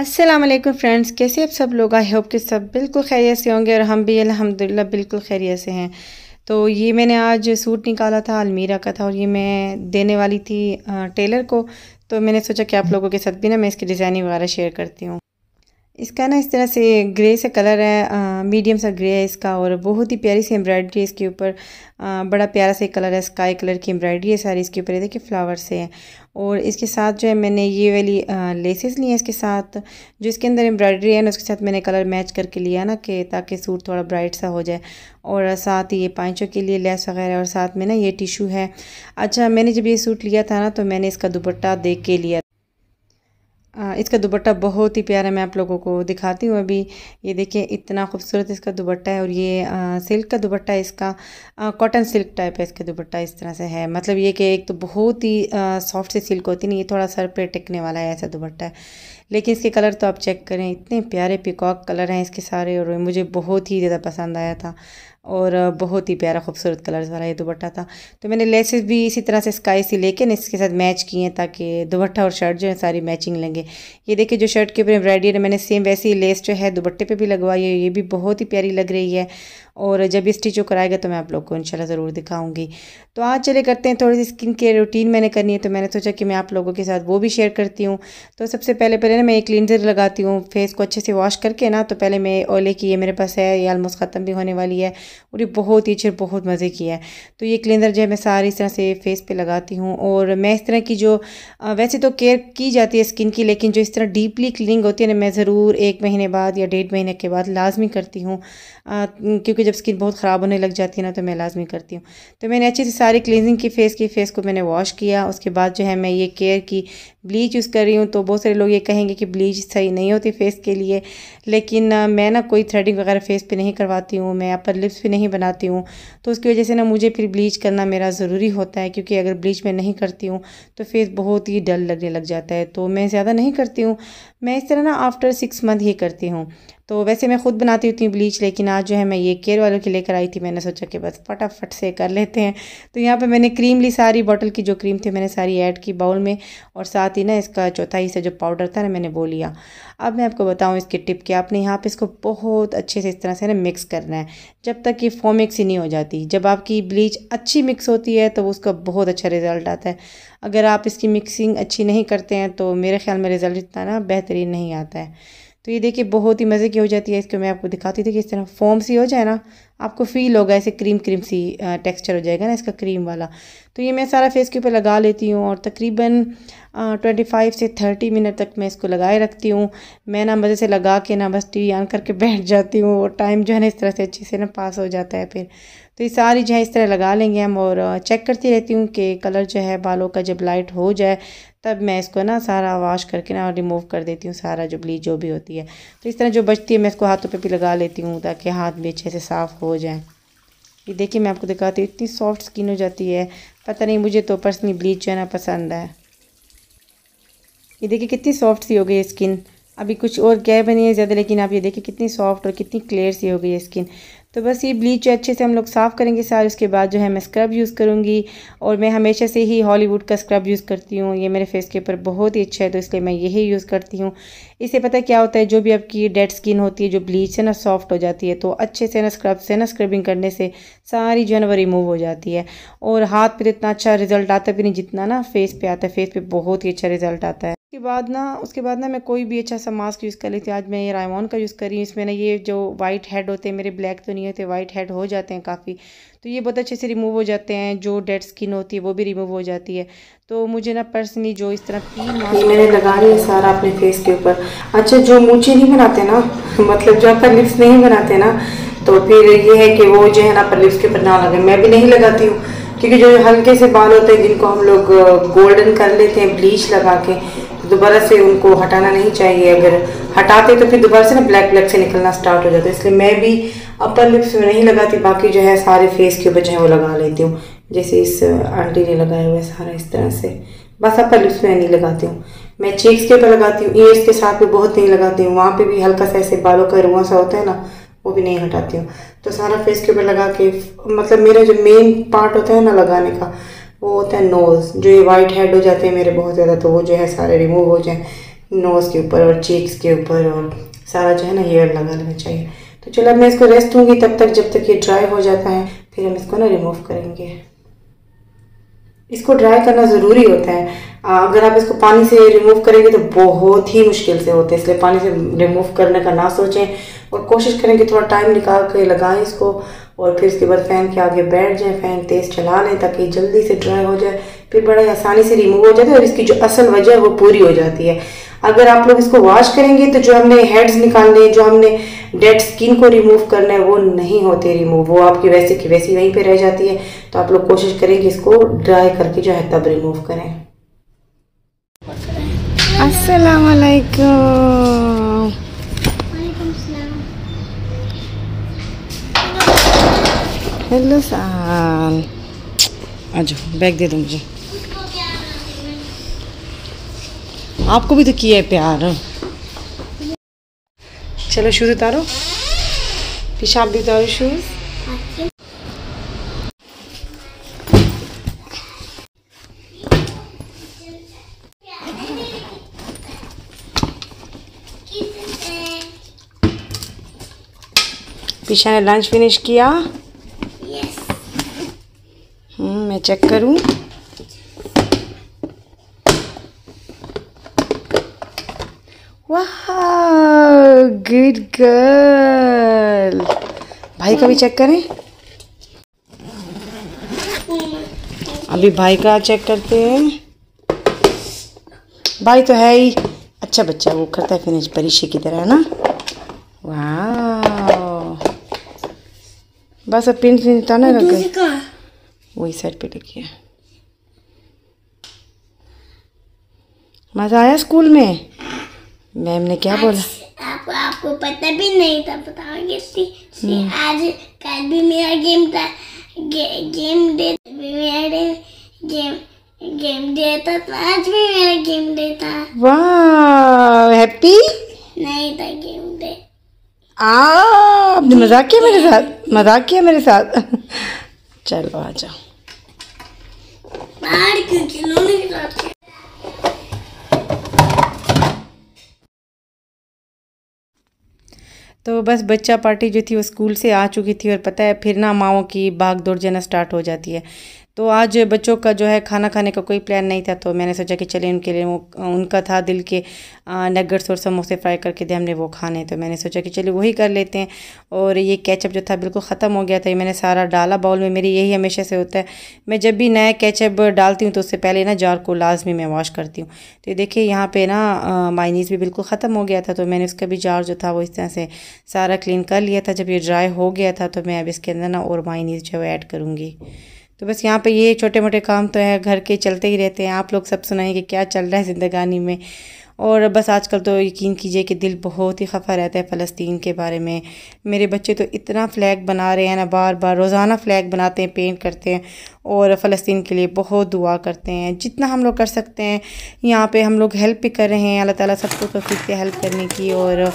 अस्सलाम वालेकुम फ्रेंड्स कैसे आप सब लोग आई होप कि सब बिल्कुल खैरियत से होंगे और हम भी अल्हम्दुलिल्लाह बिल्कुल खैरियत से हैं तो ये मैंने आज सूट निकाला था अलमीरा का था और ये मैं देने वाली थी टेलर को तो मैंने सोचा कि आप लोगों के साथ भी ना मैं इसकी डिज़ाइनिंग वगैरह शेयर करती हूँ इसका ना इस तरह से ग्रे से कलर है मीडियम सा ग्रे है इसका और बहुत ही प्यारी सी एम्ब्रॉयडरी है इसके ऊपर बड़ा प्यारा सा कलर है स्काई कलर की एम्ब्रॉयडरी है सारी इसके ऊपर ये देखिए फ्लावर से है और इसके साथ जो है मैंने ये वाली लेसेस ली हैं इसके साथ जो इसके अंदर एम्ब्रॉयडरी है ना उसके साथ मैंने कलर मैच करके लिया ना कि ताकि सूट थोड़ा ब्राइट सा हो जाए और साथ ही ये पाँचों के लिए लेस वगैरह और साथ में ना ये टिशू है अच्छा मैंने जब ये सूट लिया था ना तो मैंने इसका दुपट्टा देख के लिया इसका दुपट्टा बहुत ही प्यारा मैं आप लोगों को दिखाती हूँ अभी ये देखिए इतना खूबसूरत इसका दुपट्टा है और ये आ, सिल्क का दुपट्टा है इसका कॉटन सिल्क टाइप है इसका दुपट्टा इस तरह से है मतलब ये कि एक तो बहुत ही सॉफ्ट सी सिल्क होती नहीं ये थोड़ा सर पे टिकने वाला है ऐसा दुपट्टा है लेकिन इसके कलर तो आप चेक करें इतने प्यारे पिकॉक कलर हैं इसके सारे और मुझे बहुत ही ज़्यादा पसंद आया था और बहुत ही प्यारा खूबसूरत कलर्स वाला ये दुपट्टा था तो मैंने लेसेस भी इसी तरह से स्काई से लेके ना इसके साथ मैच किए हैं ताकि दुपट्टा और शर्ट जो है सारी मैचिंग लेंगे ये देखिए जो शर्ट के ऊपर एम्ब्रायडरी है मैंने सेम वैसी लेस जो है दुपट्टे पे भी लगवाई है ये भी बहुत ही प्यारी लग रही है और जब ये स्टिच कराएगा तो मैं आप लोग को इंशाल्लाह ज़रूर दिखाऊंगी तो आज चले करते हैं थोड़ी सी स्किन केयर रूटीन मैंने करनी है तो मैंने सोचा कि मैं आप लोगों के साथ वो भी शेयर करती हूँ तो सबसे पहले पहले ना मैं एक क्लिनजर लगाती हूँ फेस को अच्छे से वॉश करके ना तो पहले मैं ओले की ये मेरे पास है ये आलमोस्ट ख़त्म भी होने वाली है और ये बहुत ही अच्छी बहुत मज़े की है तो ये क्लिनजर जो है मैं सारी इस तरह से फेस पर लगाती हूँ और मैं इस तरह की जो वैसे तो केयर की जाती है स्किन की लेकिन जो इस तरह डीपली क्लिनिंग होती है ना मैं ज़रूर एक महीने बाद या डेढ़ महीने के बाद लाजमी करती हूँ क्योंकि क्योंकि जब स्किन बहुत ख़राब होने लग जाती है ना तो मैं लाजमी करती हूँ तो मैंने अच्छे से सारी क्लिनजिंग की फेस की फेस को मैंने वॉश किया उसके बाद जो है मैं ये केयर की ब्लीच यूज़ कर रही हूँ तो बहुत सारे लोग ये कहेंगे कि ब्लीच सही नहीं होती फेस के लिए लेकिन मैं ना कोई थ्रेडिंग वगैरह फेस पे नहीं करवाती हूँ मैं अपर लिप्स भी नहीं बनाती हूँ तो उसकी वजह से ना मुझे फिर ब्लीच करना मेरा ज़रूरी होता है क्योंकि अगर ब्लीच मैं नहीं करती हूँ तो फेस बहुत ही डल लगने लग जाता है तो मैं ज़्यादा नहीं करती हूँ मैं इस तरह ना आफ्टर सिक्स मंथ ही करती हूँ तो वैसे मैं खुद बनाती होती हूँ ब्लीच लेकिन आज जो है मैं ये केयर वालों की लेकर आई थी मैंने सोचा कि बस फटाफट से कर लेते हैं तो यहाँ पे मैंने क्रीम ली सारी बॉटल की जो क्रीम थी मैंने सारी ऐड की बाउल में और साथ साथ ही ना इसका चौथाई से जो पाउडर था ना मैंने वो लिया अब मैं आपको बताऊँ इसकी टिप कि आपने यहाँ पे इसको बहुत अच्छे से इस तरह से ना मिक्स करना है जब तक कि फोमिक्स ही नहीं हो जाती जब आपकी ब्लीच अच्छी मिक्स होती है तो उसका बहुत अच्छा रिज़ल्ट आता है अगर आप इसकी मिक्सिंग अच्छी नहीं करते हैं तो मेरे ख्याल में रिज़ल्ट इतना ना बेहतरीन नहीं आता है तो ये देखिए बहुत ही मज़े की हो जाती है इसको मैं आपको दिखाती थी कि इस तरह फॉर्म सी हो जाए ना आपको फील होगा ऐसे क्रीम क्रीम सी टेक्सचर हो जाएगा ना इसका क्रीम वाला तो ये मैं सारा फेस के ऊपर लगा लेती हूँ और तकरीबन ट्वेंटी फाइव से थर्टी मिनट तक मैं इसको लगाए रखती हूँ मैं ना मज़े से लगा के ना बस टी ऑन करके बैठ जाती हूँ और टाइम जो है ना इस तरह से अच्छे से ना पास हो जाता है फिर तो ये सारी जो है इस तरह लगा लेंगे हम और चेक करती रहती हूँ कि कलर जो है बालों का जब लाइट हो जाए तब मैं इसको ना सारा वॉश करके ना रिमूव कर देती हूँ सारा जो ब्लीच जो भी होती है तो इस तरह जो बचती है मैं इसको हाथों पर भी लगा लेती हूँ ताकि हाथ भी अच्छे से साफ़ हो जाए ये देखिए मैं आपको दिखाती हूँ इतनी सॉफ्ट स्किन हो जाती है पता नहीं मुझे तो पर्सनली ब्लीच जो है ना पसंद है ये देखिए कितनी सॉफ्ट सी हो गई है स्किन अभी कुछ और गैप नहीं है ज़्यादा लेकिन आप ये देखिए कितनी सॉफ्ट और कितनी क्लियर सी हो गई है स्किन तो बस ये ब्लीच अच्छे से हम लोग साफ़ करेंगे सारे उसके बाद जो है मैं स्क्रब यूज़ करूँगी और मैं हमेशा से ही हॉलीवुड का स्क्रब यूज़ करती हूँ ये मेरे फेस के ऊपर बहुत ही अच्छा है तो इसलिए मैं यही यूज़ करती हूँ इससे पता क्या होता है जो भी आपकी डेड स्किन होती है जो ब्लीच है ना सॉफ्ट हो जाती है तो अच्छे से ना स्क्रब से ना स्क्रबिंग करने से सारी जो है ना रिमूव हो जाती है और हाथ पर तो इतना अच्छा रिजल्ट आता भी नहीं जितना ना फेस पर आता है फेस पर बहुत ही अच्छा रिजल्ट आता है उसके बाद ना उसके बाद ना मैं कोई भी अच्छा सा मास्क यूज़ कर लेती हूँ आज मैं ये रायमोन का यूज़ कर रही हूँ इसमें ना ये जो वाइट हेड होते हैं मेरे ब्लैक तो नहीं होते वाइट हेड हो जाते हैं काफ़ी तो ये बहुत अच्छे से रिमूव हो जाते हैं जो डेड स्किन होती है वो भी रिमूव हो जाती है तो मुझे ना पर्सनली जो इस तरह की मैंने लगा है सारा अपने फेस के ऊपर अच्छा जो मूछे नहीं बनाते ना मतलब जो आपका लिप्स नहीं बनाते ना तो फिर ये है कि वो जो है ना लिप्स के ऊपर ना लगे मैं भी नहीं लगाती हूँ क्योंकि जो हल्के से बाल होते हैं जिनको हम लोग गोल्डन कर लेते हैं ब्लीच लगा के तो दोबारा से उनको हटाना नहीं चाहिए अगर हटाते तो फिर दोबारा से ना ब्लैक ब्लैक से निकलना स्टार्ट हो जाता है इसलिए मैं भी अपर लिप्स में नहीं लगाती बाकी जो है सारे फेस के ऊपर जो है वो लगा लेती हूँ जैसे इस आंटी uh, ने लगाया हुआ है सारा इस तरह से बस अपर लिप्स में नहीं लगाती हूँ मैं चीक्स के ऊपर लगाती हूँ ईयर्स के साथ भी बहुत नहीं लगाती हूँ वहाँ पे भी हल्का सा ऐसे बालों का रुआ सा होता है ना वो भी नहीं हटाती हूँ तो सारा फेस के ऊपर लगा के मतलब मेरा जो मेन पार्ट होता है ना लगाने का वो होता है नोज़ जो ये वाइट हेड हो जाते हैं मेरे बहुत ज़्यादा तो वो जो है सारे रिमूव हो जाए नोज़ के ऊपर और चीक्स के ऊपर और सारा जो है ना हेयर लगा लेना चाहिए तो चलो अब मैं इसको रेस्ट दूँगी तब तक जब तक ये ड्राई हो जाता है फिर हम इसको ना रिमूव करेंगे इसको ड्राई करना ज़रूरी होता है अगर आप इसको पानी से रिमूव करेंगे तो बहुत ही मुश्किल से होते हैं इसलिए पानी से रिमूव करने का ना सोचें और कोशिश करें कि थोड़ा टाइम निकाल कर लगाएं इसको और फिर उसके बाद फ़ैन के आगे बैठ जाए फ़ैन तेज़ चला लें ताकि जल्दी से ड्राई हो जाए फिर बड़े आसानी से रिमूव हो जाता है और इसकी जो असल वजह है वो पूरी हो जाती है अगर आप लोग इसको वॉश करेंगे तो जो हमने हेड्स निकालने जो हमने डेड स्किन को रिमूव करना है वो नहीं होते रिमूव वो आपकी वैसे की वैसी वहीं पे रह जाती है तो आप लोग कोशिश करें कि इसको ड्राई करके जो है तब रिमूव करें असलकम हेलो सान आज बैग दे दो मुझे आपको भी तो किया है प्यार चलो शूज उतारो पेशाब भी उतारो शूज पिशा ने लंच फिनिश किया चेक करूं वाह गुड गर्ल भाई का भी चेक करें अभी भाई का चेक करते हैं भाई तो है ही अच्छा बच्चा वो करता है फिनिश परीक्षे की तरह है ना वाह बस अब पिन पिन तो ना रख गई वही साइड पे लिखिए मज़ा आया स्कूल में मैम ने क्या बोला आप, आपको पता भी नहीं था बताओगे हम्म। आज कल भी मेरा गेम था गे, गेम डे मेरे गेम गेम डे था तो आज भी मेरा गेम डे था वाह हैप्पी नहीं था गेम डे ah, आपने मजाक किया मेरे साथ मजाक किया मेरे साथ चलो आ जाओ तो बस बच्चा पार्टी जो थी वो स्कूल से आ चुकी थी और पता है फिर ना माओ की भाग दौड़ जाना स्टार्ट हो जाती है तो आज बच्चों का जो है खाना खाने का कोई प्लान नहीं था तो मैंने सोचा कि चलिए उनके लिए वो उनका था दिल के नगर्स और समोसे फ्राई करके दे हमने वो खाने तो मैंने सोचा कि चलिए वही कर लेते हैं और ये कैचअप जो था बिल्कुल ख़त्म हो गया था ये मैंने सारा डाला बाउल में मेरी यही हमेशा से होता है मैं जब भी नया कैचअप डालती हूँ तो उससे पहले ना जार को लाजमी मैं वॉश करती हूँ तो देखिए यहाँ पर ना माइनीस भी बिल्कुल ख़त्म हो गया था तो मैंने उसका भी जार जो था वो इस तरह से सारा क्लीन कर लिया था जब ये ड्राई हो गया था तो मैं अब इसके अंदर ना और माइनीस जो है ऐड करूँगी तो बस यहाँ पे ये छोटे मोटे काम तो है घर के चलते ही रहते हैं आप लोग सब सुनाएं कि क्या चल रहा है ज़िंदगानी में और बस आजकल तो यकीन कीजिए कि दिल बहुत ही खफा रहता है फ़लस्तीन के बारे में मेरे बच्चे तो इतना फ्लैग बना रहे हैं ना बार बार रोज़ाना फ्लैग बनाते हैं पेंट करते हैं और फ़लस्तीन के लिए बहुत दुआ करते हैं जितना हम लोग कर सकते हैं यहाँ पे हम लोग हेल्प भी कर रहे हैं अल्लाह ताला सबको फिर से हेल्प करने की और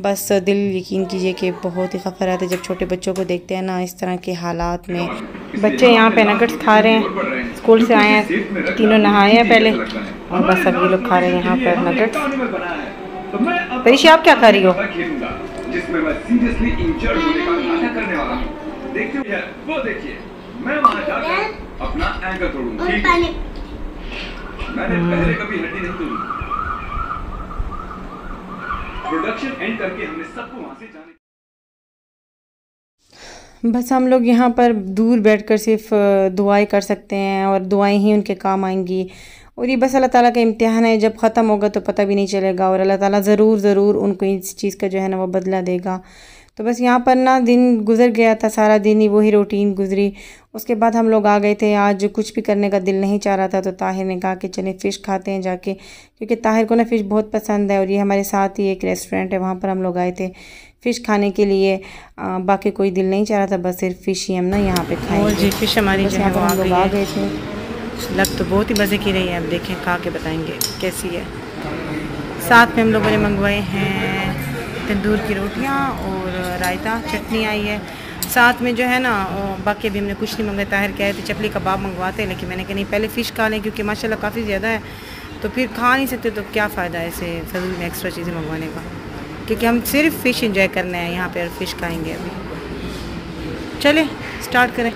बस दिल यकीन कीजिए कि बहुत ही खफर आते है जब छोटे बच्चों को देखते हैं ना इस तरह के हालात में बच्चे यहाँ पे नगट्स खा रहे हैं स्कूल से आए हैं तीनों नहाए हैं पहले और बस अभी लोग खा रहे हैं यहाँ पर नगट्स परिशी आप क्या खा रही हो अपना तोड़ूंगा मैंने पहले कभी हड्डी नहीं तोड़ी प्रोडक्शन एंड करके हमने सबको वहाँ से जाने बस हम लोग यहाँ पर दूर बैठकर सिर्फ दुआएं कर सकते हैं और दुआएं ही उनके काम आएंगी और ये बस अल्लाह ताला का इम्तहान है जब ख़त्म होगा तो पता भी नहीं चलेगा और अल्लाह ताला ज़रूर ज़रूर उनको इस चीज़ का जो है ना वो बदला देगा तो बस यहाँ पर ना दिन गुजर गया था सारा दिन ही वही रूटीन गुजरी उसके बाद हम लोग आ गए थे आज कुछ भी करने का दिल नहीं चाह रहा था तो ताहिर ने कहा कि चले फ़िश खाते हैं जाके क्योंकि ताहिर को ना फ़िश बहुत पसंद है और ये हमारे साथ ही एक रेस्टोरेंट है वहाँ पर हम लोग आए थे फ़िश खाने के लिए बाकी कोई दिल नहीं चाह रहा था बस सिर्फ फ़िश ही हम ना यहाँ पर खाएँ जी फ़िश हमारी जो है हम लोग आ गए थे लग तो बहुत ही मज़े की रही है अब देखें खा के बताएँगे कैसी है साथ में हम लोगों ने मंगवाए हैं तंदूर की रोटियाँ और रायता चटनी आई है साथ में जो है ना बाकी अभी हमने कुछ नहीं मंगाया ताहिर कह रहे तो थे चपली कबाब मंगवाते हैं लेकिन मैंने कहा नहीं पहले फ़िश खा लें क्योंकि माशाल्लाह काफ़ी ज़्यादा है तो फिर खा नहीं सकते तो क्या फ़ायदा है इसे फजूल में एक्स्ट्रा चीज़ें मंगवाने का क्योंकि हम सिर्फ फ़िश इंजॉय करना है यहाँ पर फ़िश खाएँगे अभी चले स्टार्ट करें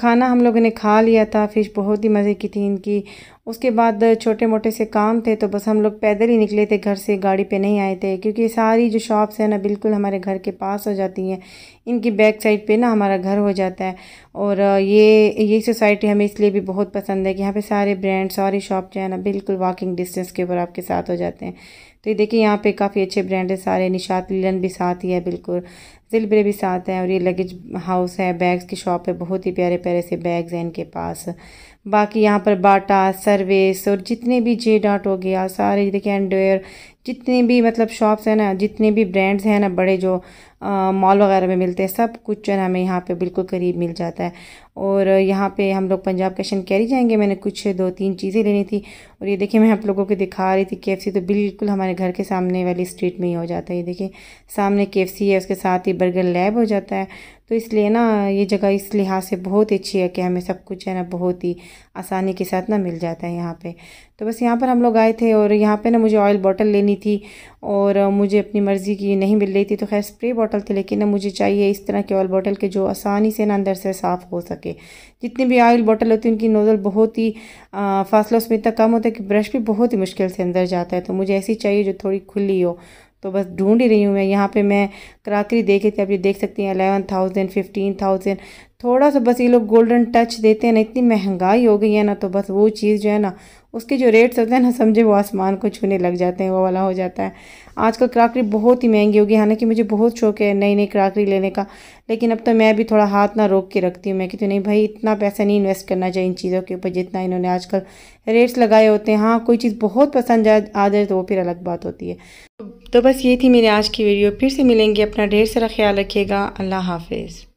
खाना हम लोगों ने खा लिया था फ़िश बहुत ही मज़े की थी इनकी उसके बाद छोटे मोटे से काम थे तो बस हम लोग पैदल ही निकले थे घर से गाड़ी पे नहीं आए थे क्योंकि सारी जो शॉप्स हैं ना बिल्कुल हमारे घर के पास हो जाती हैं इनकी बैक साइड पे ना हमारा घर हो जाता है और ये ये सोसाइटी हमें इसलिए भी बहुत पसंद है कि यहाँ पे सारे ब्रांड सारी शॉप जो है ना बिल्कुल वॉकिंग डिस्टेंस के ऊपर आपके साथ हो जाते हैं तो ये देखिए यहाँ पे काफ़ी अच्छे ब्रांड है सारे निशात लिलन भी साथ ही है बिल्कुल जिलबरे भी साथ हैं और ये लगेज हाउस है बैग्स की शॉप है बहुत ही प्यारे प्यारे से बैग्स हैं इनके पास बाकी यहाँ पर बाटा सर्विस और जितने भी जे डॉट हो गया सारे देखिए एंडवेयर जितने भी मतलब शॉप्स हैं ना जितने भी ब्रांड्स हैं ना बड़े जो मॉल वगैरह में मिलते हैं सब कुछ जो है हमें यहाँ पे बिल्कुल करीब मिल जाता है और यहाँ पे हम लोग पंजाब कैशन कैरी जाएंगे मैंने कुछ दो तीन चीज़ें लेनी थी और ये देखिए मैं आप लोगों को दिखा रही थी के तो बिल्कुल हमारे घर के सामने वाली स्ट्रीट में ही हो जाता है ये देखिए सामने के है उसके साथ ही बर्गर लैब हो जाता है तो इसलिए ना ये जगह इस लिहाज से बहुत अच्छी है कि हमें सब कुछ है ना बहुत ही आसानी के साथ ना मिल जाता है यहाँ पे तो बस यहाँ पर हम लोग आए थे और यहाँ पे ना मुझे ऑयल बॉटल लेनी थी और मुझे अपनी मर्ज़ी की नहीं मिल रही थी तो खैर स्प्रे बॉटल बॉटल थी लेकिन मुझे चाहिए इस तरह के ऑयल बॉटल के जो आसानी से ना अंदर से साफ़ हो सके जितनी भी ऑयल बॉटल होती है उनकी नोज़ल बहुत ही फासला उसमें इतना कम होता है कि ब्रश भी बहुत ही मुश्किल से अंदर जाता है तो मुझे ऐसी चाहिए जो थोड़ी खुली हो तो बस ढूंढ ही रही हूँ मैं यहाँ पे मैं क्राकरी देखे थे आप ये देख सकती हैं अलेवन थाउजेंड फिफ्टीन थाउजेंड थोड़ा सा बस ये लोग गोल्डन टच देते हैं ना इतनी महंगाई हो गई है ना तो बस वो चीज़ जो है ना उसके जो रेट्स होते हैं ना समझे वो आसमान को छूने लग जाते हैं वो वाला हो जाता है आजकल क्राकरी बहुत ही महंगी होगी हालांकि मुझे बहुत शौक है नई नई क्राकरी लेने का लेकिन अब तो मैं भी थोड़ा हाथ ना रोक के रखती हूँ मैं कहती हूँ नहीं भाई इतना पैसा नहीं इन्वेस्ट करना चाहिए इन चीज़ों के ऊपर जितना इन्होंने आजकल रेट्स लगाए होते हैं हाँ कोई चीज़ बहुत पसंद आ जाए तो वो फिर अलग बात होती है तो बस ये थी मेरी आज की वीडियो फिर से मिलेंगे अपना ढेर सारा ख्याल रखिएगा अल्लाह हाफिज़